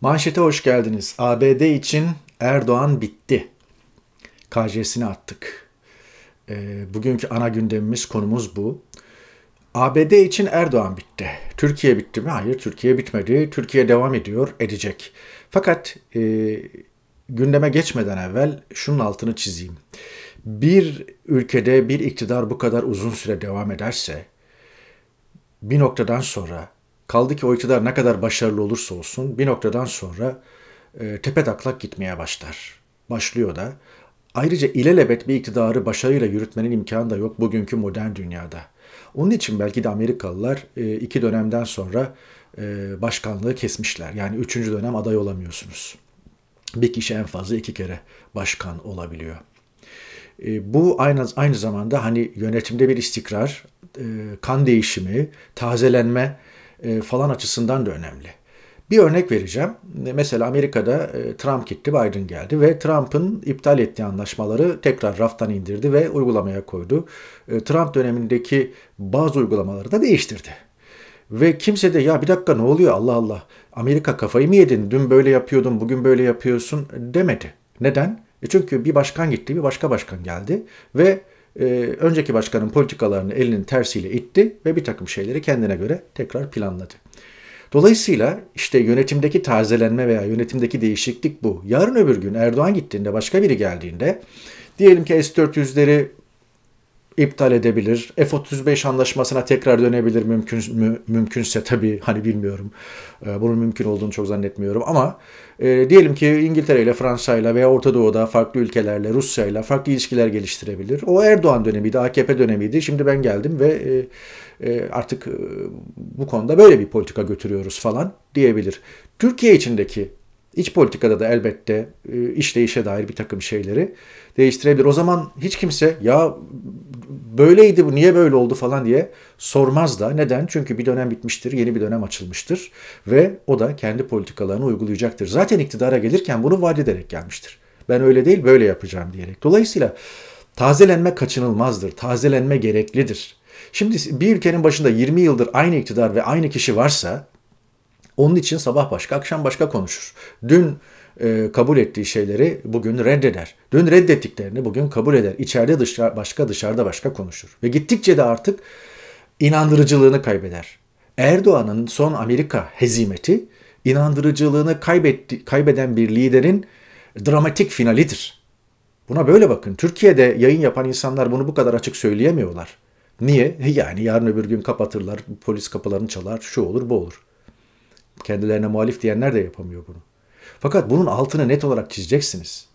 Manşete hoş geldiniz. ABD için Erdoğan bitti. KC'sini attık. E, bugünkü ana gündemimiz, konumuz bu. ABD için Erdoğan bitti. Türkiye bitti mi? Hayır, Türkiye bitmedi. Türkiye devam ediyor, edecek. Fakat e, gündeme geçmeden evvel şunun altını çizeyim. Bir ülkede bir iktidar bu kadar uzun süre devam ederse bir noktadan sonra Kaldı ki o iktidar ne kadar başarılı olursa olsun bir noktadan sonra e, tepe taklak gitmeye başlar. Başlıyor da. Ayrıca ilelebet bir iktidarı başarıyla yürütmenin imkanı da yok bugünkü modern dünyada. Onun için belki de Amerikalılar e, iki dönemden sonra e, başkanlığı kesmişler. Yani üçüncü dönem aday olamıyorsunuz. Bir kişi en fazla iki kere başkan olabiliyor. E, bu aynı aynı zamanda hani yönetimde bir istikrar, e, kan değişimi, tazelenme e, falan açısından da önemli. Bir örnek vereceğim. E, mesela Amerika'da e, Trump gitti, Biden geldi ve Trump'ın iptal ettiği anlaşmaları tekrar raftan indirdi ve uygulamaya koydu. Trump dönemindeki bazı uygulamaları da değiştirdi. Ve kimse de ya bir dakika ne oluyor Allah Allah Amerika kafayı mı yedin dün böyle yapıyordun bugün böyle yapıyorsun demedi. Neden? E çünkü bir başkan gitti bir başka başkan geldi ve e, önceki başkanın politikalarını elinin tersiyle itti ve bir takım şeyleri kendine göre tekrar planladı. Dolayısıyla işte yönetimdeki tazelenme veya yönetimdeki değişiklik bu. Yarın öbür gün Erdoğan gittiğinde başka biri geldiğinde diyelim ki S-400'leri iptal edebilir. F-35 anlaşmasına tekrar dönebilir mümkün mü, mümkünse tabii hani bilmiyorum. E, bunun mümkün olduğunu çok zannetmiyorum ama e, diyelim ki İngiltere ile Fransa ile veya Orta Doğu'da farklı ülkelerle Rusya ile farklı ilişkiler geliştirebilir. O Erdoğan dönemiydi, AKP dönemiydi. Şimdi ben geldim ve e, e, artık e, bu konuda böyle bir politika götürüyoruz falan diyebilir. Türkiye içindeki İç politikada da elbette e, işleyişe dair bir takım şeyleri değiştirebilir. O zaman hiç kimse ya böyleydi bu niye böyle oldu falan diye sormaz da. Neden? Çünkü bir dönem bitmiştir, yeni bir dönem açılmıştır ve o da kendi politikalarını uygulayacaktır. Zaten iktidara gelirken bunu vaat ederek gelmiştir. Ben öyle değil böyle yapacağım diyerek. Dolayısıyla tazelenme kaçınılmazdır. Tazelenme gereklidir. Şimdi bir ülkenin başında 20 yıldır aynı iktidar ve aynı kişi varsa onun için sabah başka, akşam başka konuşur. Dün e, kabul ettiği şeyleri bugün reddeder. Dün reddettiklerini bugün kabul eder. İçeride dışarı, başka, dışarıda başka konuşur. Ve gittikçe de artık inandırıcılığını kaybeder. Erdoğan'ın son Amerika hezimeti inandırıcılığını kaybetti, kaybeden bir liderin dramatik finalidir. Buna böyle bakın. Türkiye'de yayın yapan insanlar bunu bu kadar açık söyleyemiyorlar. Niye? Yani yarın öbür gün kapatırlar, polis kapılarını çalar, şu olur bu olur. Kendilerine muhalif diyenler de yapamıyor bunu. Fakat bunun altını net olarak çizeceksiniz.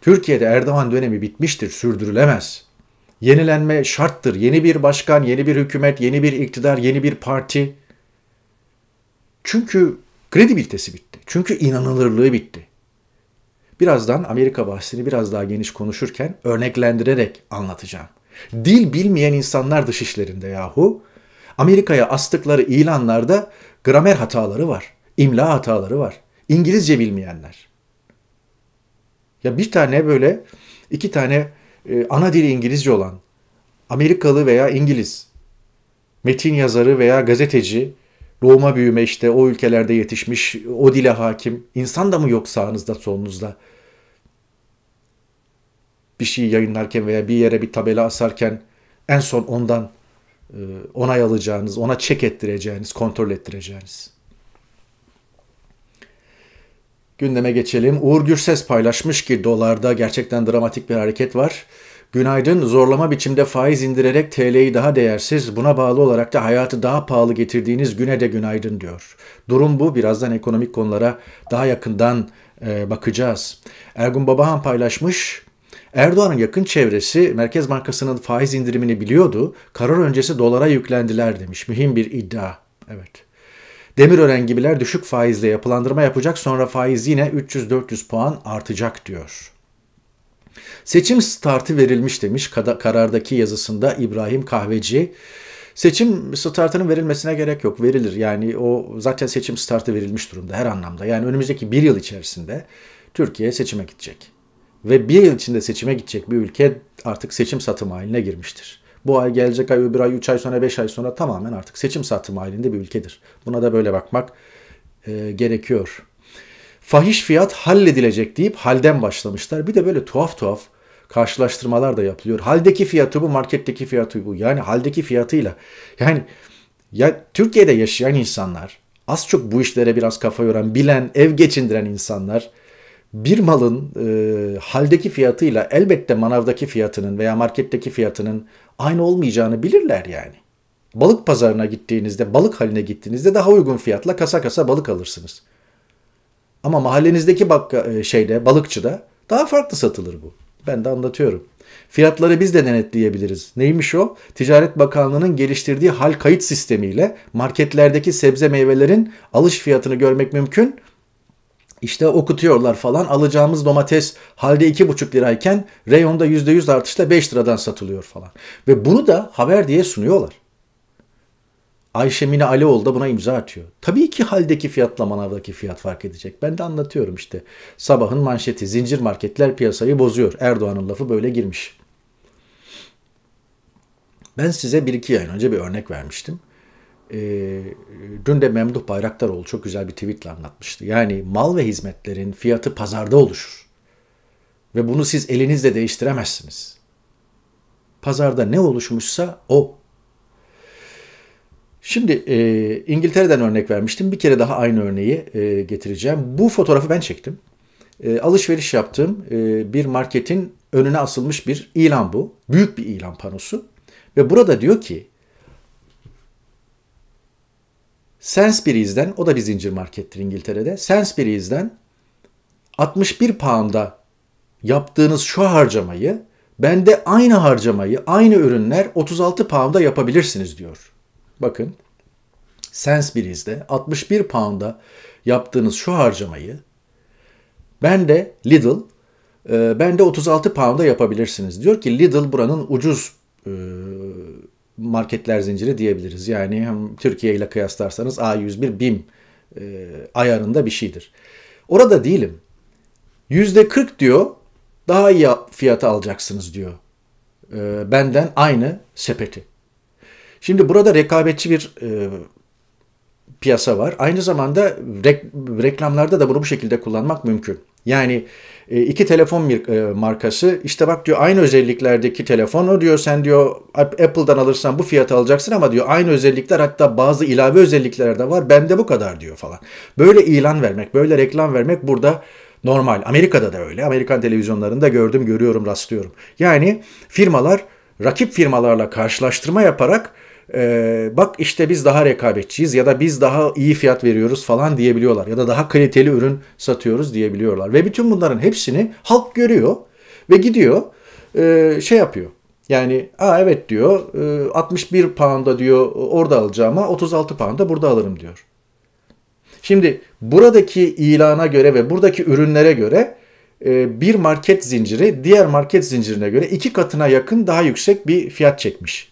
Türkiye'de Erdoğan dönemi bitmiştir, sürdürülemez. Yenilenme şarttır. Yeni bir başkan, yeni bir hükümet, yeni bir iktidar, yeni bir parti. Çünkü kredibilitesi bitti. Çünkü inanılırlığı bitti. Birazdan Amerika bahsini biraz daha geniş konuşurken örneklendirerek anlatacağım. Dil bilmeyen insanlar dışişlerinde işlerinde yahu. Amerika'ya astıkları ilanlarda Gramer hataları var. imla hataları var. İngilizce bilmeyenler. Ya bir tane böyle iki tane e, ana dili İngilizce olan Amerikalı veya İngiliz metin yazarı veya gazeteci doğma büyüme işte o ülkelerde yetişmiş o dile hakim insan da mı yok sağınızda solunuzda? Bir şeyi yayınlarken veya bir yere bir tabela asarken en son ondan e, onay alacağınız, ona çek ettireceğiniz, kontrol ettireceğiniz. Gündeme geçelim. Uğur Gürses paylaşmış ki dolarda gerçekten dramatik bir hareket var. Günaydın zorlama biçimde faiz indirerek TL'yi daha değersiz, buna bağlı olarak da hayatı daha pahalı getirdiğiniz güne de günaydın diyor. Durum bu. Birazdan ekonomik konulara daha yakından e, bakacağız. Ergun Babahan paylaşmış. Erdoğan'ın yakın çevresi Merkez Bankası'nın faiz indirimini biliyordu. Karar öncesi dolara yüklendiler demiş. Mühim bir iddia. Evet. Demirören gibiler düşük faizle yapılandırma yapacak sonra faiz yine 300-400 puan artacak diyor. Seçim startı verilmiş demiş karardaki yazısında İbrahim Kahveci. Seçim startının verilmesine gerek yok. Verilir yani o zaten seçim startı verilmiş durumda her anlamda. Yani önümüzdeki bir yıl içerisinde Türkiye seçime gidecek ve bir yıl içinde seçime gidecek bir ülke artık seçim satım haline girmiştir. Bu ay gelecek ay öbür ay 3 ay sonra 5 ay sonra tamamen artık seçim satım halinde bir ülkedir. Buna da böyle bakmak e, gerekiyor. Fahiş fiyat halledilecek deyip halden başlamışlar. Bir de böyle tuhaf tuhaf karşılaştırmalar da yapılıyor. Haldeki fiyatı bu, marketteki fiyatı bu. Yani haldeki fiyatıyla. Yani ya Türkiye'de yaşayan insanlar, az çok bu işlere biraz kafa yoran, bilen, ev geçindiren insanlar bir malın e, haldeki fiyatıyla elbette manavdaki fiyatının veya marketteki fiyatının aynı olmayacağını bilirler yani. Balık pazarına gittiğinizde, balık haline gittiğinizde daha uygun fiyatla kasa kasa balık alırsınız. Ama mahallenizdeki bakka, e, şeyde, balıkçıda daha farklı satılır bu. Ben de anlatıyorum. Fiyatları biz de denetleyebiliriz. Neymiş o? Ticaret Bakanlığı'nın geliştirdiği hal kayıt sistemiyle marketlerdeki sebze meyvelerin alış fiyatını görmek mümkün işte okutuyorlar falan. Alacağımız domates halde 2,5 lirayken reyonda %100 artışla 5 liradan satılıyor falan. Ve bunu da haber diye sunuyorlar. Ayşe Mine Alioğlu da buna imza atıyor. Tabii ki haldeki fiyatla manavdaki fiyat fark edecek. Ben de anlatıyorum işte. Sabahın manşeti zincir marketler piyasayı bozuyor. Erdoğan'ın lafı böyle girmiş. Ben size bir iki ay önce bir örnek vermiştim e, dün de Memduh Bayraktaroğlu çok güzel bir tweetle anlatmıştı. Yani mal ve hizmetlerin fiyatı pazarda oluşur. Ve bunu siz elinizle değiştiremezsiniz. Pazarda ne oluşmuşsa o. Şimdi e, İngiltere'den örnek vermiştim. Bir kere daha aynı örneği e, getireceğim. Bu fotoğrafı ben çektim. E, alışveriş yaptığım e, bir marketin önüne asılmış bir ilan bu. Büyük bir ilan panosu. Ve burada diyor ki Sainsbury's'den, o da bir zincir markettir İngiltere'de. Sainsbury's'den 61 pound'a yaptığınız şu harcamayı ben de aynı harcamayı, aynı ürünler 36 pound'a yapabilirsiniz diyor. Bakın Sainsbury's'de 61 pound'a yaptığınız şu harcamayı ben de Lidl ben de 36 pound'a yapabilirsiniz. Diyor ki Lidl buranın ucuz e, marketler zinciri diyebiliriz. Yani hem Türkiye ile kıyaslarsanız A101 BİM e, ayarında bir şeydir. Orada değilim. %40 diyor daha iyi fiyata alacaksınız diyor. E, benden aynı sepeti. Şimdi burada rekabetçi bir e, piyasa var. Aynı zamanda rek, reklamlarda da bunu bu şekilde kullanmak mümkün. Yani e, iki telefon bir e, markası işte bak diyor aynı özelliklerdeki telefon o diyor sen diyor Apple'dan alırsan bu fiyatı alacaksın ama diyor aynı özellikler hatta bazı ilave özellikler de var bende bu kadar diyor falan. Böyle ilan vermek böyle reklam vermek burada normal. Amerika'da da öyle. Amerikan televizyonlarında gördüm görüyorum rastlıyorum. Yani firmalar rakip firmalarla karşılaştırma yaparak e, bak işte biz daha rekabetçiyiz ya da biz daha iyi fiyat veriyoruz falan diyebiliyorlar. Ya da daha kaliteli ürün satıyoruz diyebiliyorlar. Ve bütün bunların hepsini halk görüyor ve gidiyor e, şey yapıyor. Yani aa evet diyor 61 e, pound'a diyor orada alacağıma 36 pound'a burada alırım diyor. Şimdi buradaki ilana göre ve buradaki ürünlere göre e, bir market zinciri diğer market zincirine göre iki katına yakın daha yüksek bir fiyat çekmiş.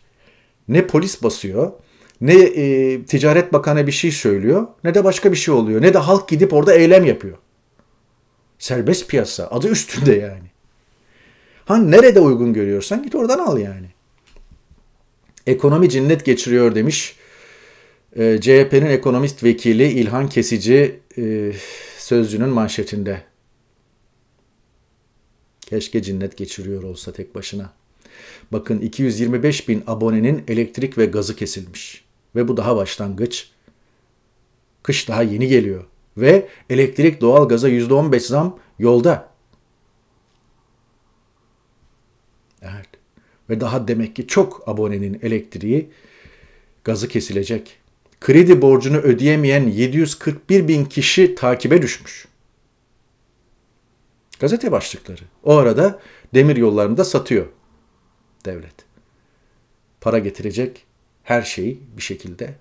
Ne polis basıyor, ne e, Ticaret Bakanı bir şey söylüyor, ne de başka bir şey oluyor. Ne de halk gidip orada eylem yapıyor. Serbest piyasa. Adı üstünde yani. Ha nerede uygun görüyorsan git oradan al yani. Ekonomi cinnet geçiriyor demiş. E, CHP'nin ekonomist vekili İlhan Kesici e, sözcünün manşetinde. Keşke cinnet geçiriyor olsa tek başına. Bakın 225 bin abonenin elektrik ve gazı kesilmiş. Ve bu daha başlangıç. Kış daha yeni geliyor. Ve elektrik doğal doğalgaza %15 zam yolda. Evet. Ve daha demek ki çok abonenin elektriği gazı kesilecek. Kredi borcunu ödeyemeyen 741 bin kişi takibe düşmüş. Gazete başlıkları. O arada demir yollarını da satıyor devlet. Para getirecek her şeyi bir şekilde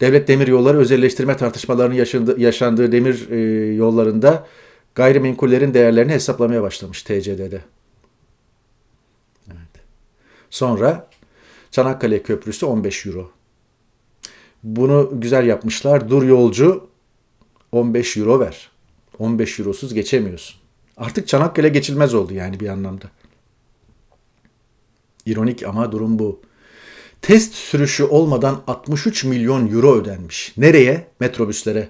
devlet demir yolları özelleştirme tartışmalarının yaşandığı, yaşandığı demir e, yollarında gayrimenkullerin değerlerini hesaplamaya başlamış TCD'de. Evet. Sonra Çanakkale Köprüsü 15 euro. Bunu güzel yapmışlar. Dur yolcu 15 euro ver. 15 eurosuz geçemiyorsun. Artık Çanakkale geçilmez oldu yani bir anlamda. İronik ama durum bu. Test sürüşü olmadan 63 milyon euro ödenmiş. Nereye? Metrobüslere.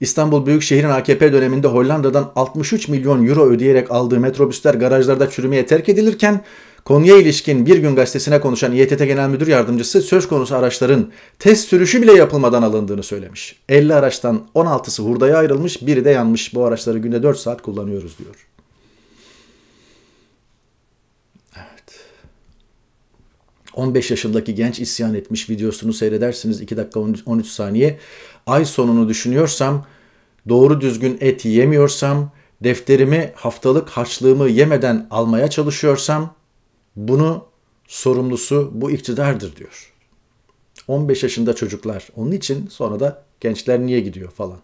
İstanbul Büyükşehir'in AKP döneminde Hollanda'dan 63 milyon euro ödeyerek aldığı metrobüsler garajlarda çürümeye terk edilirken konuya ilişkin bir gün gazetesine konuşan İETT Genel Müdür Yardımcısı söz konusu araçların test sürüşü bile yapılmadan alındığını söylemiş. 50 araçtan 16'sı hurdaya ayrılmış, biri de yanmış. Bu araçları günde 4 saat kullanıyoruz diyor. 15 yaşındaki genç isyan etmiş videosunu seyredersiniz 2 dakika 13 saniye. Ay sonunu düşünüyorsam, doğru düzgün et yemiyorsam, defterimi haftalık harçlığımı yemeden almaya çalışıyorsam bunu sorumlusu bu iktidardır diyor. 15 yaşında çocuklar. Onun için sonra da gençler niye gidiyor falan.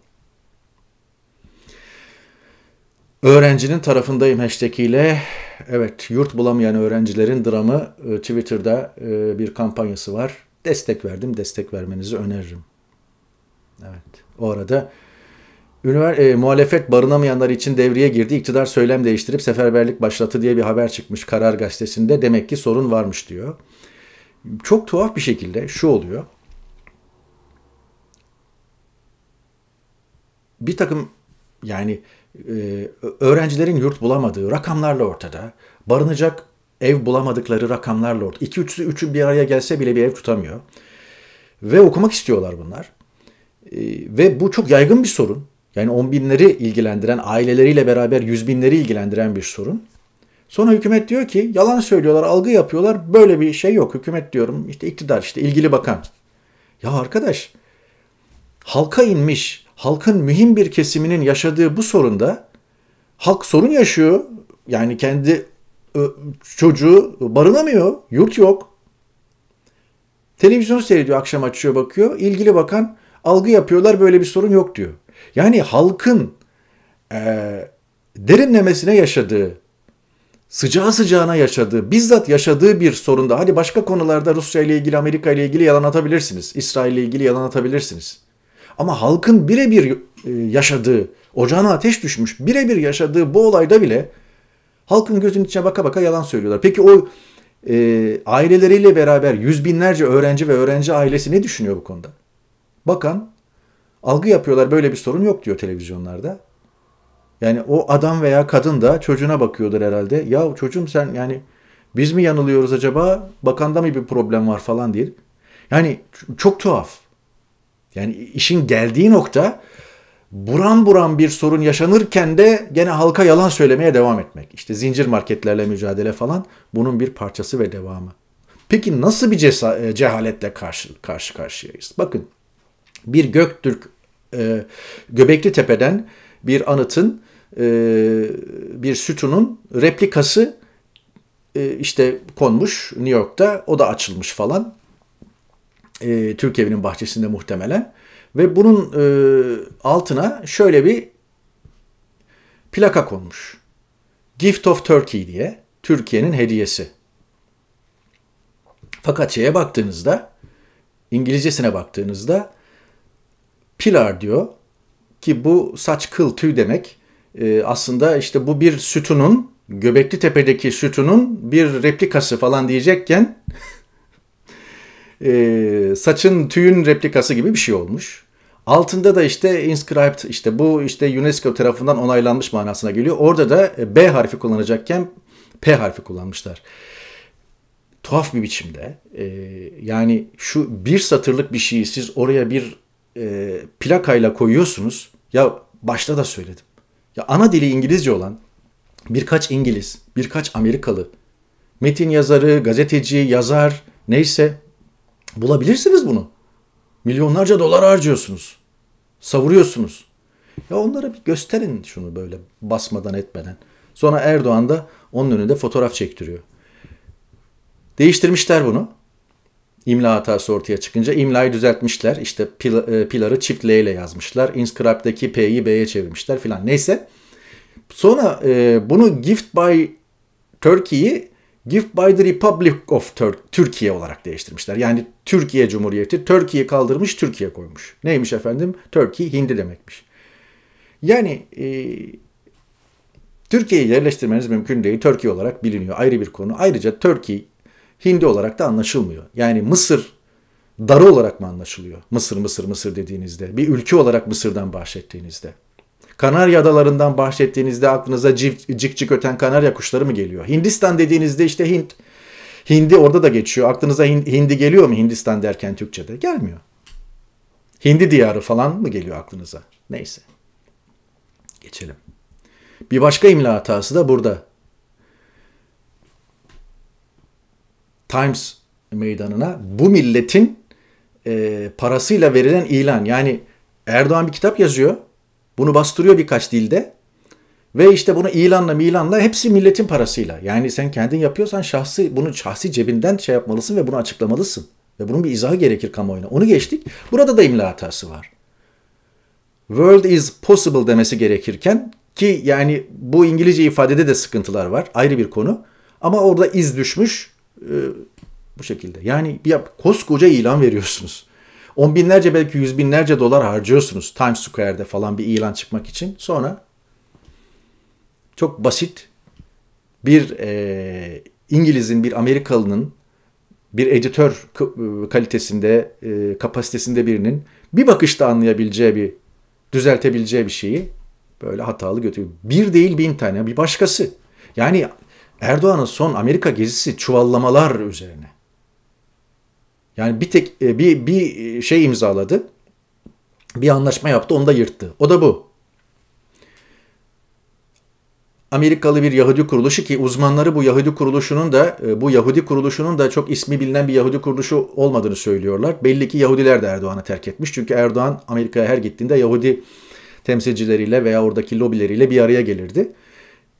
Öğrencinin tarafındayım hashtag ile. Evet yurt bulamayan öğrencilerin dramı e, Twitter'da e, bir kampanyası var. Destek verdim, destek vermenizi öneririm. Evet. O arada Ünivers e, muhalefet barınamayanlar için devreye girdi. İktidar söylem değiştirip seferberlik başlattı diye bir haber çıkmış Karar Gazetesi'nde. Demek ki sorun varmış diyor. Çok tuhaf bir şekilde şu oluyor. Bir takım yani e, öğrencilerin yurt bulamadığı rakamlarla ortada. Barınacak ev bulamadıkları rakamlarla ortada. İki üçü üçü bir araya gelse bile bir ev tutamıyor. Ve okumak istiyorlar bunlar. E, ve bu çok yaygın bir sorun. Yani on binleri ilgilendiren, aileleriyle beraber yüz binleri ilgilendiren bir sorun. Sonra hükümet diyor ki yalan söylüyorlar, algı yapıyorlar. Böyle bir şey yok. Hükümet diyorum işte iktidar, işte ilgili bakan. Ya arkadaş halka inmiş halkın mühim bir kesiminin yaşadığı bu sorunda halk sorun yaşıyor. Yani kendi çocuğu barınamıyor, yurt yok. Televizyonu seyrediyor, akşam açıyor bakıyor. İlgili bakan algı yapıyorlar böyle bir sorun yok diyor. Yani halkın e, derinlemesine yaşadığı, sıcağı sıcağına yaşadığı, bizzat yaşadığı bir sorunda. Hadi başka konularda Rusya ile ilgili, Amerika ile ilgili yalan atabilirsiniz. İsrail ile ilgili yalan atabilirsiniz. Ama halkın birebir e, yaşadığı, ocağına ateş düşmüş, birebir yaşadığı bu olayda bile halkın gözünün içine baka baka yalan söylüyorlar. Peki o e, aileleriyle beraber yüz binlerce öğrenci ve öğrenci ailesi ne düşünüyor bu konuda? Bakan algı yapıyorlar böyle bir sorun yok diyor televizyonlarda. Yani o adam veya kadın da çocuğuna bakıyordur herhalde. Ya çocuğum sen yani biz mi yanılıyoruz acaba? Bakanda mı bir problem var falan değil. Yani çok tuhaf. Yani işin geldiği nokta buram buram bir sorun yaşanırken de gene halka yalan söylemeye devam etmek. İşte zincir marketlerle mücadele falan bunun bir parçası ve devamı. Peki nasıl bir cesa- e, cehaletle karşı, karşı karşıyayız? Bakın bir Göktürk e, Göbekli Tepe'den bir anıtın e, bir sütunun replikası e, işte konmuş New York'ta o da açılmış falan. E, Türk evinin bahçesinde muhtemelen. Ve bunun e, altına şöyle bir plaka konmuş. Gift of Turkey diye Türkiye'nin hediyesi. Fakat şeye baktığınızda İngilizcesine baktığınızda pilar diyor ki bu saç kıl tüy demek. E, aslında işte bu bir sütunun Göbekli Tepe'deki sütunun bir replikası falan diyecekken e, saçın tüyün replikası gibi bir şey olmuş. Altında da işte inscribed işte bu işte UNESCO tarafından onaylanmış manasına geliyor. Orada da e, B harfi kullanacakken P harfi kullanmışlar. Tuhaf bir biçimde e, yani şu bir satırlık bir şeyi siz oraya bir e, plakayla koyuyorsunuz. Ya başta da söyledim. Ya ana dili İngilizce olan birkaç İngiliz, birkaç Amerikalı, metin yazarı, gazeteci, yazar neyse Bulabilirsiniz bunu. Milyonlarca dolar harcıyorsunuz. Savuruyorsunuz. Ya onlara bir gösterin şunu böyle basmadan etmeden. Sonra Erdoğan da onun önünde fotoğraf çektiriyor. Değiştirmişler bunu. İmla hatası ortaya çıkınca imlayı düzeltmişler. İşte pil, e, piları çift L ile yazmışlar. Inscribe'daki P'yi B'ye çevirmişler filan. Neyse. Sonra e, bunu Gift by Turkey'yi Gift by the Republic of Tur Türkiye olarak değiştirmişler. Yani Türkiye Cumhuriyeti, Türkiye kaldırmış, Türkiye koymuş. Neymiş efendim? Türkiye Hindi demekmiş. Yani e, Türkiye'yi yerleştirmeniz mümkün değil. Türkiye olarak biliniyor. Ayrı bir konu. Ayrıca Türkiye Hindi olarak da anlaşılmıyor. Yani Mısır darı olarak mı anlaşılıyor? Mısır, Mısır, Mısır dediğinizde. Bir ülke olarak Mısır'dan bahsettiğinizde. Kanarya adalarından bahsettiğinizde aklınıza cik cik, cik öten Kanarya kuşları mı geliyor? Hindistan dediğinizde işte Hint. Hindi orada da geçiyor. Aklınıza hindi geliyor mu Hindistan derken Türkçe'de? Gelmiyor. Hindi diyarı falan mı geliyor aklınıza? Neyse. Geçelim. Bir başka imla hatası da burada. Times meydanına bu milletin e, parasıyla verilen ilan. Yani Erdoğan bir kitap yazıyor. Bunu bastırıyor birkaç dilde. Ve işte bunu ilanla milanla hepsi milletin parasıyla. Yani sen kendin yapıyorsan şahsi bunu şahsi cebinden şey yapmalısın ve bunu açıklamalısın. Ve bunun bir izahı gerekir kamuoyuna. Onu geçtik. Burada da imla hatası var. World is possible demesi gerekirken ki yani bu İngilizce ifadede de sıkıntılar var. Ayrı bir konu. Ama orada iz düşmüş. Ee, bu şekilde. Yani bir koskoca ilan veriyorsunuz. On binlerce belki yüz binlerce dolar harcıyorsunuz Times Square'de falan bir ilan çıkmak için. Sonra çok basit bir e, İngiliz'in, bir Amerikalı'nın, bir editör e, kalitesinde, e, kapasitesinde birinin bir bakışta anlayabileceği bir, düzeltebileceği bir şeyi böyle hatalı götürüyor. Bir değil bin tane bir başkası. Yani Erdoğan'ın son Amerika gezisi çuvallamalar üzerine. Yani bir tek e, bir, bir e, şey imzaladı. Bir anlaşma yaptı onu da yırttı. O da bu. Amerikalı bir Yahudi kuruluşu ki uzmanları bu Yahudi kuruluşunun da e, bu Yahudi kuruluşunun da çok ismi bilinen bir Yahudi kuruluşu olmadığını söylüyorlar. Belli ki Yahudiler de Erdoğan'ı terk etmiş. Çünkü Erdoğan Amerika'ya her gittiğinde Yahudi temsilcileriyle veya oradaki lobileriyle bir araya gelirdi.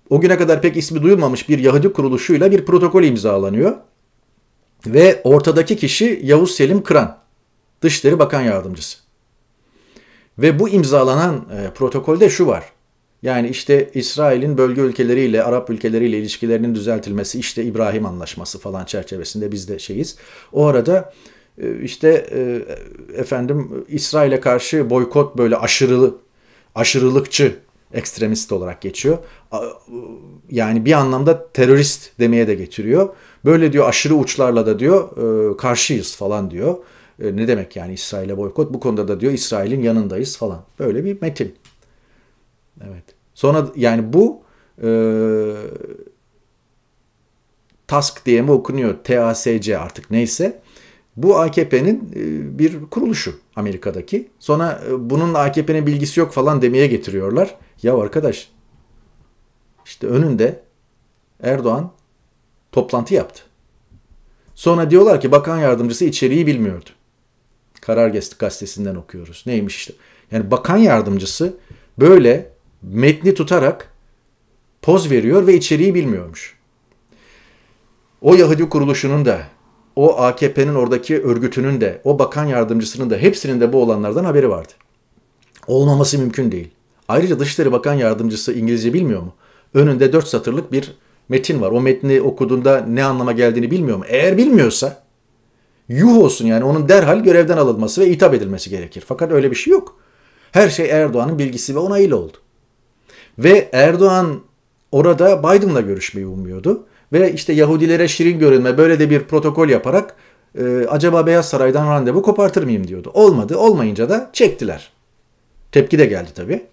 O güne kadar pek ismi duyulmamış bir Yahudi kuruluşuyla bir protokol imzalanıyor. Ve ortadaki kişi Yavuz Selim Kıran, Dışişleri Bakan Yardımcısı. Ve bu imzalanan e, protokolde şu var. Yani işte İsrail'in bölge ülkeleriyle, Arap ülkeleriyle ilişkilerinin düzeltilmesi, işte İbrahim Anlaşması falan çerçevesinde biz de şeyiz. O arada e, işte e, efendim İsrail'e karşı boykot böyle aşırılı, aşırılıkçı ekstremist olarak geçiyor. Yani bir anlamda terörist demeye de getiriyor. Böyle diyor aşırı uçlarla da diyor e, karşıyız falan diyor. E, ne demek yani İsrail'e boykot? Bu konuda da diyor İsrail'in yanındayız falan. Böyle bir metin. Evet. Sonra yani bu e, TASK diye mi okunuyor? TASC artık neyse. Bu AKP'nin e, bir kuruluşu Amerika'daki. Sonra bunun AKP'nin bilgisi yok falan demeye getiriyorlar. Ya arkadaş işte önünde Erdoğan toplantı yaptı. Sonra diyorlar ki bakan yardımcısı içeriği bilmiyordu. Karar gazetesinden okuyoruz. Neymiş işte. Yani bakan yardımcısı böyle metni tutarak poz veriyor ve içeriği bilmiyormuş. O Yahudi kuruluşunun da, o AKP'nin oradaki örgütünün de, o bakan yardımcısının da hepsinin de bu olanlardan haberi vardı. Olmaması mümkün değil. Ayrıca Dışişleri Bakan Yardımcısı İngilizce bilmiyor mu? Önünde dört satırlık bir metin var. O metni okuduğunda ne anlama geldiğini bilmiyor mu? Eğer bilmiyorsa yuh olsun yani onun derhal görevden alınması ve hitap edilmesi gerekir. Fakat öyle bir şey yok. Her şey Erdoğan'ın bilgisi ve onayıyla oldu. Ve Erdoğan orada Biden'la görüşmeyi umuyordu. Ve işte Yahudilere şirin görünme böyle de bir protokol yaparak e, acaba Beyaz Saray'dan randevu kopartır mıyım diyordu. Olmadı olmayınca da çektiler. Tepki de geldi tabii.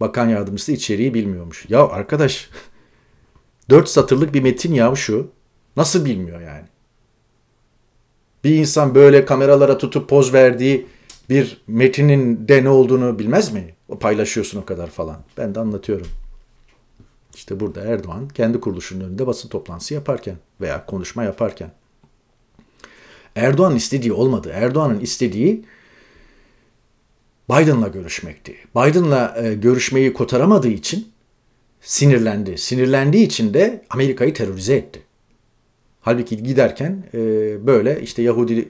Bakan yardımcısı içeriği bilmiyormuş. Ya arkadaş 4 satırlık bir metin ya şu. Nasıl bilmiyor yani? Bir insan böyle kameralara tutup poz verdiği bir metinin de ne olduğunu bilmez mi? O paylaşıyorsun o kadar falan. Ben de anlatıyorum. İşte burada Erdoğan kendi kuruluşunun önünde basın toplantısı yaparken veya konuşma yaparken. Erdoğan istediği olmadı. Erdoğan'ın istediği Biden'la görüşmekti. Biden'la e, görüşmeyi kotaramadığı için sinirlendi. Sinirlendiği için de Amerika'yı terörize etti. Halbuki giderken e, böyle işte Yahudi e,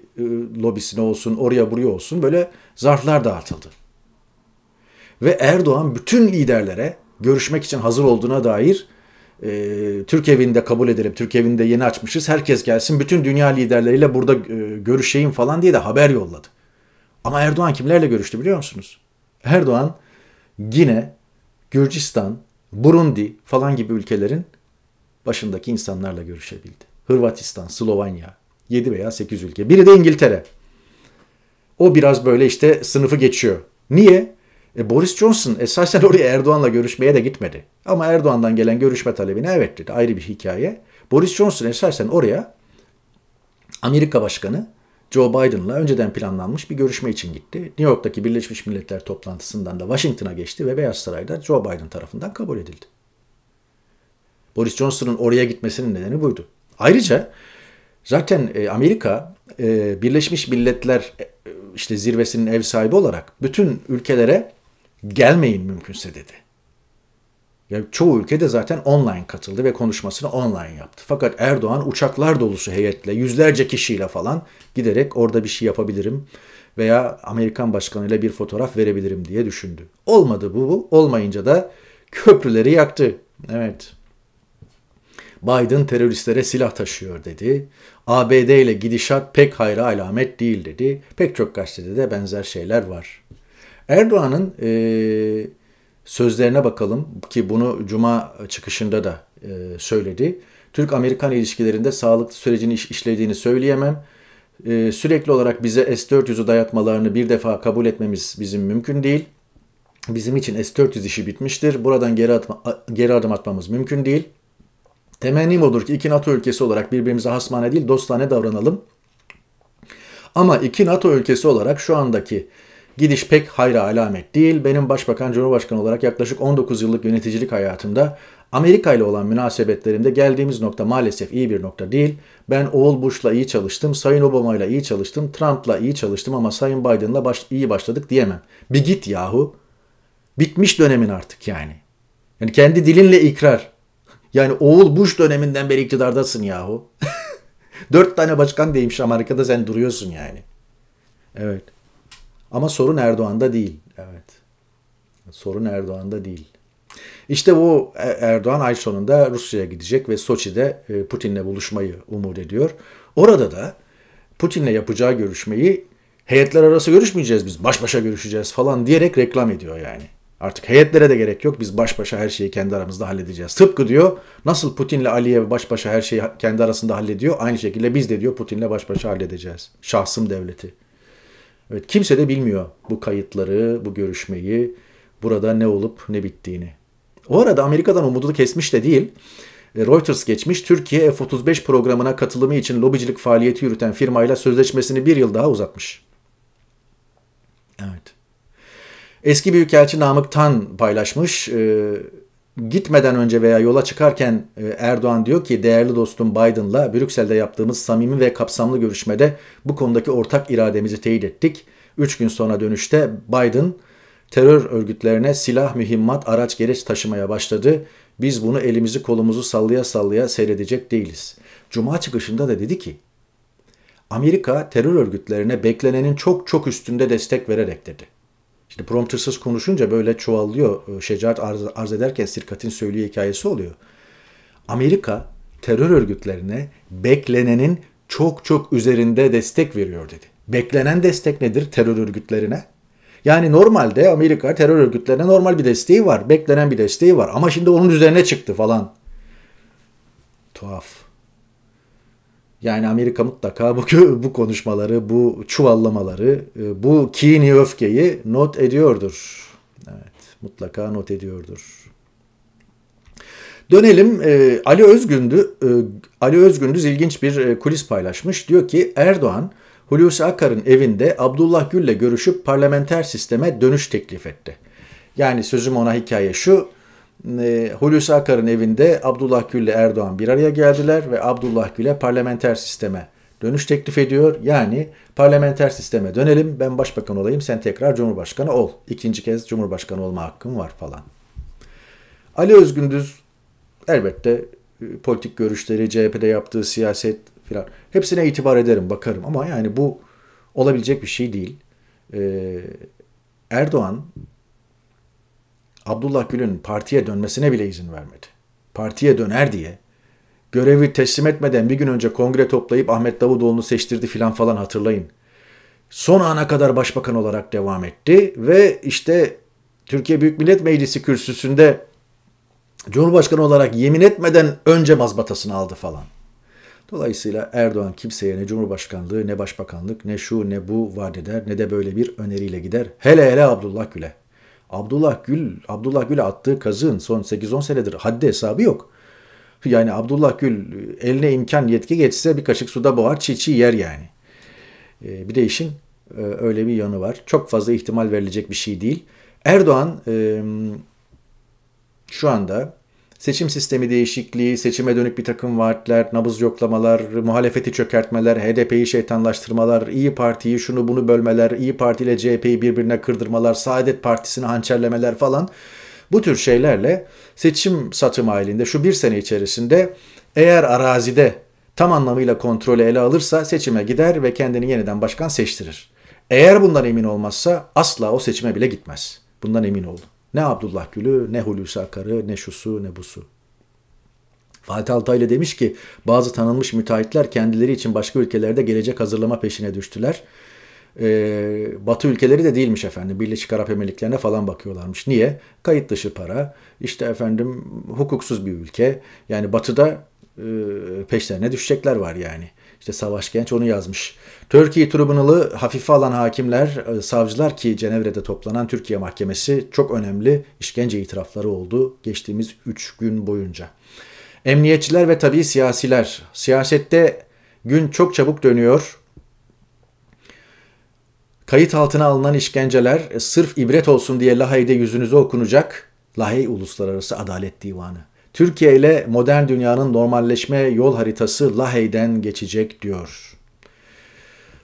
lobisine olsun, oraya buraya olsun böyle zarflar dağıtıldı. Ve Erdoğan bütün liderlere görüşmek için hazır olduğuna dair e, Türk evinde kabul edelim, Türk evinde yeni açmışız, herkes gelsin, bütün dünya liderleriyle burada e, görüşeyim falan diye de haber yolladı. Ama Erdoğan kimlerle görüştü biliyor musunuz? Erdoğan Gine, Gürcistan, Burundi falan gibi ülkelerin başındaki insanlarla görüşebildi. Hırvatistan, Slovanya, 7 veya 8 ülke. Biri de İngiltere. O biraz böyle işte sınıfı geçiyor. Niye? E Boris Johnson esasen oraya Erdoğan'la görüşmeye de gitmedi. Ama Erdoğan'dan gelen görüşme talebine evet dedi. Ayrı bir hikaye. Boris Johnson esasen oraya Amerika Başkanı Joe Biden'la önceden planlanmış bir görüşme için gitti. New York'taki Birleşmiş Milletler toplantısından da Washington'a geçti ve Beyaz Saray'da Joe Biden tarafından kabul edildi. Boris Johnson'ın oraya gitmesinin nedeni buydu. Ayrıca zaten e, Amerika e, Birleşmiş Milletler e, işte zirvesinin ev sahibi olarak bütün ülkelere gelmeyin mümkünse dedi. Ya çoğu ülkede zaten online katıldı ve konuşmasını online yaptı. Fakat Erdoğan uçaklar dolusu heyetle, yüzlerce kişiyle falan giderek orada bir şey yapabilirim veya Amerikan başkanıyla bir fotoğraf verebilirim diye düşündü. Olmadı bu, bu. olmayınca da köprüleri yaktı. Evet. Biden teröristlere silah taşıyor dedi. ABD ile gidişat pek hayra alamet değil dedi. Pek çok gazetede de benzer şeyler var. Erdoğan'ın ee, sözlerine bakalım ki bunu cuma çıkışında da e, söyledi. Türk-Amerikan ilişkilerinde sağlıklı sürecin işlediğini söyleyemem. E, sürekli olarak bize S-400'ü dayatmalarını bir defa kabul etmemiz bizim mümkün değil. Bizim için S-400 işi bitmiştir. Buradan geri, atma, geri adım atmamız mümkün değil. Temennim odur ki iki NATO ülkesi olarak birbirimize hasmane değil dostane davranalım. Ama iki NATO ülkesi olarak şu andaki Gidiş pek hayra alamet değil. Benim başbakan cumhurbaşkanı olarak yaklaşık 19 yıllık yöneticilik hayatımda Amerika ile olan münasebetlerimde geldiğimiz nokta maalesef iyi bir nokta değil. Ben Oğul Bush'la iyi çalıştım, Sayın Obama ile iyi çalıştım, Trump'la iyi çalıştım ama Sayın Biden'la baş, iyi başladık diyemem. Bir git yahu. Bitmiş dönemin artık yani. Yani kendi dilinle ikrar. Yani Oğul Bush döneminden beri iktidardasın yahu. Dört tane başkan değmiş Amerika'da sen duruyorsun yani. Evet. Ama sorun Erdoğan'da değil. Evet. Sorun Erdoğan'da değil. İşte bu e, Erdoğan ay sonunda Rusya'ya gidecek ve Soçi'de e, Putin'le buluşmayı umut ediyor. Orada da Putin'le yapacağı görüşmeyi heyetler arası görüşmeyeceğiz biz baş başa görüşeceğiz falan diyerek reklam ediyor yani. Artık heyetlere de gerek yok biz baş başa her şeyi kendi aramızda halledeceğiz. Tıpkı diyor nasıl Putin'le Aliyev baş başa her şeyi kendi arasında hallediyor aynı şekilde biz de diyor Putin'le baş başa halledeceğiz. Şahsım devleti. Evet, kimse de bilmiyor bu kayıtları, bu görüşmeyi, burada ne olup ne bittiğini. O arada Amerika'dan umudunu kesmiş de değil. E, Reuters geçmiş Türkiye F-35 programına katılımı için lobicilik faaliyeti yürüten firmayla sözleşmesini bir yıl daha uzatmış. Evet. Eski Büyükelçi Namık Tan paylaşmış. E, gitmeden önce veya yola çıkarken e, Erdoğan diyor ki değerli dostum Biden'la Brüksel'de yaptığımız samimi ve kapsamlı görüşmede bu konudaki ortak irademizi teyit ettik. 3 gün sonra dönüşte Biden terör örgütlerine silah, mühimmat, araç, gereç taşımaya başladı. Biz bunu elimizi kolumuzu sallaya sallaya seyredecek değiliz. Cuma çıkışında da dedi ki Amerika terör örgütlerine beklenenin çok çok üstünde destek vererek dedi. Şimdi promptersız konuşunca böyle çoğalıyor. E, şecaat arz, arz ederken Sirkat'in söylüyor hikayesi oluyor. Amerika terör örgütlerine beklenenin çok çok üzerinde destek veriyor dedi. Beklenen destek nedir terör örgütlerine? Yani normalde Amerika terör örgütlerine normal bir desteği var. Beklenen bir desteği var. Ama şimdi onun üzerine çıktı falan. Tuhaf. Yani Amerika mutlaka bu, bu konuşmaları, bu çuvallamaları, e, bu kini öfkeyi not ediyordur. Evet, mutlaka not ediyordur. Dönelim e, Ali Özgündü. E, Ali Özgündüz ilginç bir kulis paylaşmış. Diyor ki Erdoğan Hulusi Akar'ın evinde Abdullah Gül'le görüşüp parlamenter sisteme dönüş teklif etti. Yani sözüm ona hikaye şu. Ee, Hulusi Akar'ın evinde Abdullah Gül ile Erdoğan bir araya geldiler ve Abdullah Gül'e parlamenter sisteme dönüş teklif ediyor. Yani parlamenter sisteme dönelim ben başbakan olayım sen tekrar cumhurbaşkanı ol. İkinci kez cumhurbaşkanı olma hakkım var falan. Ali Özgündüz elbette e, politik görüşleri, CHP'de yaptığı siyaset filan hepsine itibar ederim bakarım ama yani bu olabilecek bir şey değil. Ee, Erdoğan Abdullah Gül'ün partiye dönmesine bile izin vermedi. Partiye döner diye görevi teslim etmeden bir gün önce kongre toplayıp Ahmet Davutoğlu'nu seçtirdi filan falan hatırlayın. Son ana kadar başbakan olarak devam etti ve işte Türkiye Büyük Millet Meclisi kürsüsünde Cumhurbaşkanı olarak yemin etmeden önce mazbatasını aldı falan. Dolayısıyla Erdoğan kimseye ne cumhurbaşkanlığı ne başbakanlık ne şu ne bu vaat eder ne de böyle bir öneriyle gider. Hele hele Abdullah Gül'e. Abdullah Gül, Abdullah Gül'e attığı kazığın son 8-10 senedir haddi hesabı yok. Yani Abdullah Gül eline imkan yetki geçse bir kaşık suda boğar, çiğ çiğ yer yani. Ee, bir de işin e, öyle bir yanı var. Çok fazla ihtimal verilecek bir şey değil. Erdoğan şu anda seçim sistemi değişikliği, seçime dönük bir takım vaatler, nabız yoklamalar, muhalefeti çökertmeler, HDP'yi şeytanlaştırmalar, İyi Parti'yi şunu bunu bölmeler, İyi Parti ile CHP'yi birbirine kırdırmalar, Saadet Partisi'ni hançerlemeler falan bu tür şeylerle seçim satım halinde şu bir sene içerisinde eğer arazide tam anlamıyla kontrolü ele alırsa seçime gider ve kendini yeniden başkan seçtirir. Eğer bundan emin olmazsa asla o seçime bile gitmez. Bundan emin olun. Ne Abdullah Gül'ü, ne Hulusi Akar'ı, ne şusu, ne busu. Fatih Altaylı demiş ki bazı tanınmış müteahhitler kendileri için başka ülkelerde gelecek hazırlama peşine düştüler. Ee, batı ülkeleri de değilmiş efendim. Birleşik Arap Emirlikleri'ne falan bakıyorlarmış. Niye? Kayıt dışı para, İşte efendim hukuksuz bir ülke. Yani batıda e, peşlerine düşecekler var yani. İşte Savaş Genç onu yazmış. Türkiye Tribunalı hafife alan hakimler, e, savcılar ki Cenevre'de toplanan Türkiye Mahkemesi çok önemli işkence itirafları oldu geçtiğimiz 3 gün boyunca. Emniyetçiler ve tabii siyasiler. Siyasette gün çok çabuk dönüyor. Kayıt altına alınan işkenceler sırf ibret olsun diye Lahey'de yüzünüze okunacak. Lahey Uluslararası Adalet Divanı. Türkiye ile modern dünyanın normalleşme yol haritası Lahey'den geçecek diyor.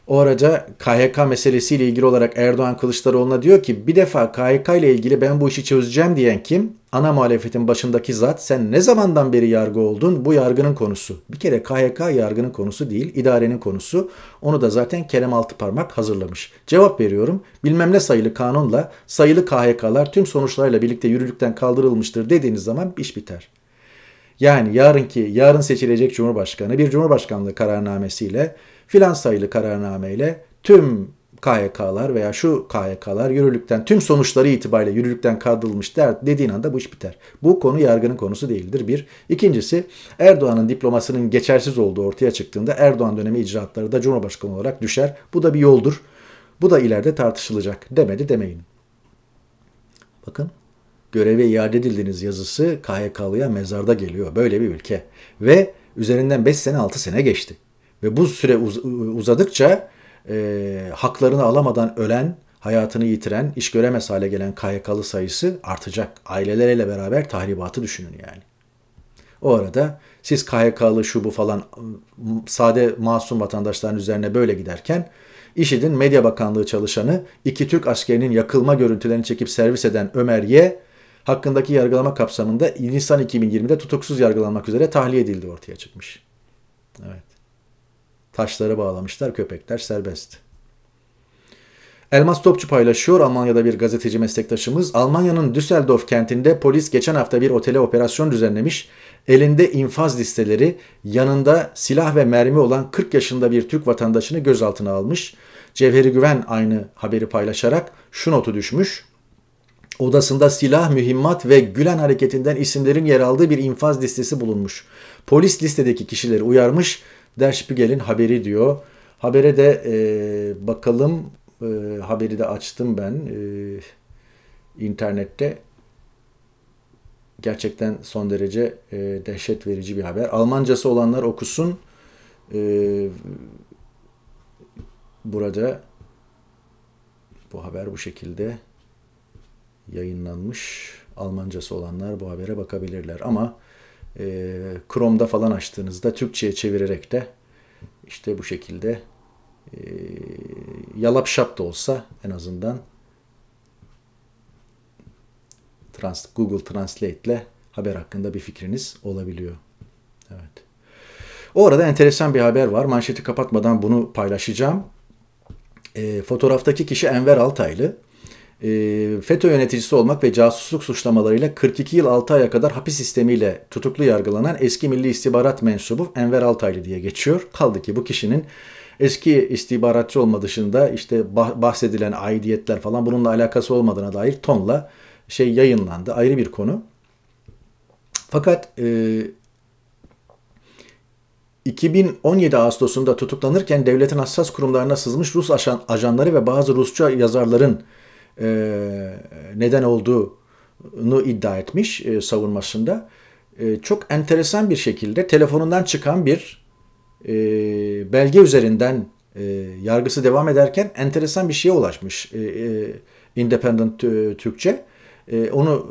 O arada KHK meselesiyle ilgili olarak Erdoğan Kılıçdaroğlu'na diyor ki bir defa KHK ile ilgili ben bu işi çözeceğim diyen kim? Ana muhalefetin başındaki zat sen ne zamandan beri yargı oldun? Bu yargının konusu. Bir kere KHK yargının konusu değil idarenin konusu. Onu da zaten Kerem Altıparmak hazırlamış. Cevap veriyorum bilmem ne sayılı kanunla sayılı KHK'lar tüm sonuçlarıyla birlikte yürürlükten kaldırılmıştır dediğiniz zaman iş biter. Yani yarınki, yarın seçilecek Cumhurbaşkanı bir Cumhurbaşkanlığı kararnamesiyle filan sayılı kararnameyle tüm KYK'lar veya şu KYK'lar yürürlükten tüm sonuçları itibariyle yürürlükten kaldırılmış der dediğin anda bu iş biter. Bu konu yargının konusu değildir bir. İkincisi Erdoğan'ın diplomasının geçersiz olduğu ortaya çıktığında Erdoğan dönemi icraatları da Cumhurbaşkanı olarak düşer. Bu da bir yoldur. Bu da ileride tartışılacak. Demedi demeyin. Bakın göreve iade edildiniz yazısı KHK'lıya mezarda geliyor. Böyle bir ülke. Ve üzerinden 5 sene 6 sene geçti. Ve bu süre uz- uzadıkça e, haklarını alamadan ölen, hayatını yitiren, iş göremez hale gelen KHK'lı sayısı artacak. Aileleriyle beraber tahribatı düşünün yani. O arada siz KHK'lı şu bu falan sade masum vatandaşların üzerine böyle giderken IŞİD'in Medya Bakanlığı çalışanı iki Türk askerinin yakılma görüntülerini çekip servis eden Ömer Y hakkındaki yargılama kapsamında Nisan 2020'de tutuksuz yargılanmak üzere tahliye edildi ortaya çıkmış. Evet. Taşları bağlamışlar, köpekler serbest. Elmas Topçu paylaşıyor Almanya'da bir gazeteci meslektaşımız. Almanya'nın Düsseldorf kentinde polis geçen hafta bir otele operasyon düzenlemiş. Elinde infaz listeleri, yanında silah ve mermi olan 40 yaşında bir Türk vatandaşını gözaltına almış. Cevheri Güven aynı haberi paylaşarak şu notu düşmüş. Odasında silah, mühimmat ve Gülen hareketinden isimlerin yer aldığı bir infaz listesi bulunmuş. Polis listedeki kişileri uyarmış. Der Spiegel'in haberi diyor. Habere de e, bakalım. E, haberi de açtım ben e, internette. Gerçekten son derece e, dehşet verici bir haber. Almancası olanlar okusun. E, burada bu haber bu şekilde yayınlanmış. Almancası olanlar bu habere bakabilirler. Ama e, Chrome'da falan açtığınızda Türkçe'ye çevirerek de işte bu şekilde e, yalap şap da olsa en azından trans, Google Translate ile haber hakkında bir fikriniz olabiliyor. Evet. O arada enteresan bir haber var. Manşeti kapatmadan bunu paylaşacağım. E, fotoğraftaki kişi Enver Altaylı. Ee, FETÖ yöneticisi olmak ve casusluk suçlamalarıyla 42 yıl 6 aya kadar hapis sistemiyle tutuklu yargılanan eski Milli İstihbarat mensubu Enver Altaylı diye geçiyor. Kaldı ki bu kişinin eski istihbaratçı olma dışında işte bahsedilen aidiyetler falan bununla alakası olmadığına dair tonla şey yayınlandı. Ayrı bir konu. Fakat e, 2017 Ağustos'unda tutuklanırken devletin hassas kurumlarına sızmış Rus ajanları ve bazı Rusça yazarların e, neden olduğunu iddia etmiş e, savunmasında. E, çok enteresan bir şekilde telefonundan çıkan bir belge üzerinden yargısı devam ederken enteresan bir şeye ulaşmış Independent Türkçe. Onu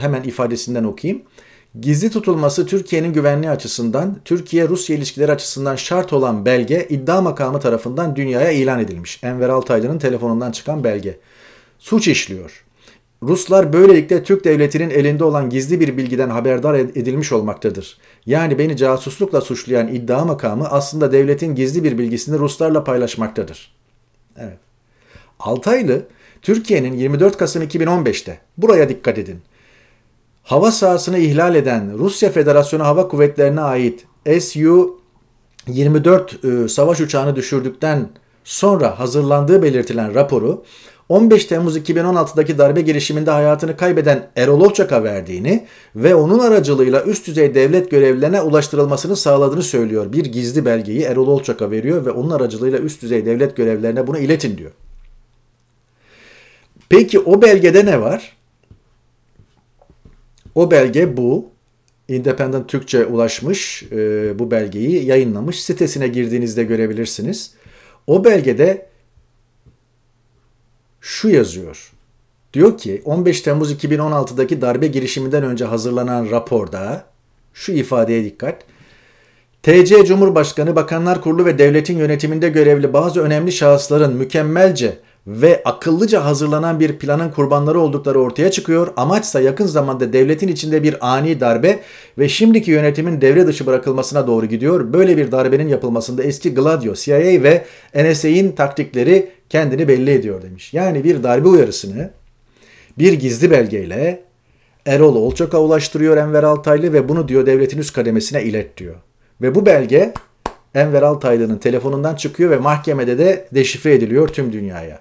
hemen ifadesinden okuyayım. Gizli tutulması Türkiye'nin güvenliği açısından, Türkiye-Rusya ilişkileri açısından şart olan belge iddia makamı tarafından dünyaya ilan edilmiş. Enver Altaylı'nın telefonundan çıkan belge suç işliyor. Ruslar böylelikle Türk devletinin elinde olan gizli bir bilgiden haberdar edilmiş olmaktadır. Yani beni casuslukla suçlayan iddia makamı aslında devletin gizli bir bilgisini Ruslarla paylaşmaktadır. Evet. Altaylı, Türkiye'nin 24 Kasım 2015'te, buraya dikkat edin, hava sahasını ihlal eden Rusya Federasyonu Hava Kuvvetlerine ait Su-24 ıı, savaş uçağını düşürdükten sonra hazırlandığı belirtilen raporu 15 Temmuz 2016'daki darbe girişiminde hayatını kaybeden Erol Okçak'a verdiğini ve onun aracılığıyla üst düzey devlet görevlilerine ulaştırılmasını sağladığını söylüyor. Bir gizli belgeyi Erol Okçak'a veriyor ve onun aracılığıyla üst düzey devlet görevlilerine bunu iletin diyor. Peki o belgede ne var? O belge bu. Independent Türkçe ulaşmış e, bu belgeyi yayınlamış. Sitesine girdiğinizde görebilirsiniz. O belgede şu yazıyor. Diyor ki 15 Temmuz 2016'daki darbe girişiminden önce hazırlanan raporda şu ifadeye dikkat. TC Cumhurbaşkanı, Bakanlar Kurulu ve devletin yönetiminde görevli bazı önemli şahısların mükemmelce ve akıllıca hazırlanan bir planın kurbanları oldukları ortaya çıkıyor. Amaçsa yakın zamanda devletin içinde bir ani darbe ve şimdiki yönetimin devre dışı bırakılmasına doğru gidiyor. Böyle bir darbenin yapılmasında eski Gladio, CIA ve NSA'in taktikleri kendini belli ediyor demiş. Yani bir darbe uyarısını bir gizli belgeyle Erol Olçak'a ulaştırıyor Enver Altaylı ve bunu diyor devletin üst kademesine ilet diyor. Ve bu belge Enver Altaylı'nın telefonundan çıkıyor ve mahkemede de deşifre ediliyor tüm dünyaya.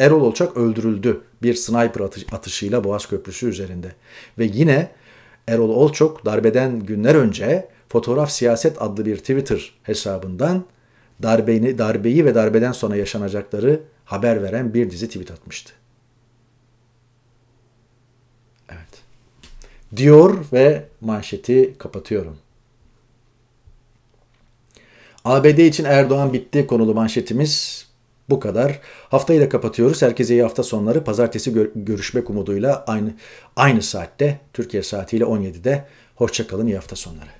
Erol Olçak öldürüldü bir sniper atışıyla Boğaz Köprüsü üzerinde. Ve yine Erol Olçok darbeden günler önce Fotoğraf Siyaset adlı bir Twitter hesabından darbeni, darbeyi ve darbeden sonra yaşanacakları haber veren bir dizi tweet atmıştı. Evet. Diyor ve manşeti kapatıyorum. ABD için Erdoğan bitti konulu manşetimiz bu kadar. Haftayı da kapatıyoruz. Herkese iyi hafta sonları. Pazartesi gör- görüşmek umuduyla aynı aynı saatte Türkiye saatiyle 17'de. Hoşçakalın. İyi hafta sonları.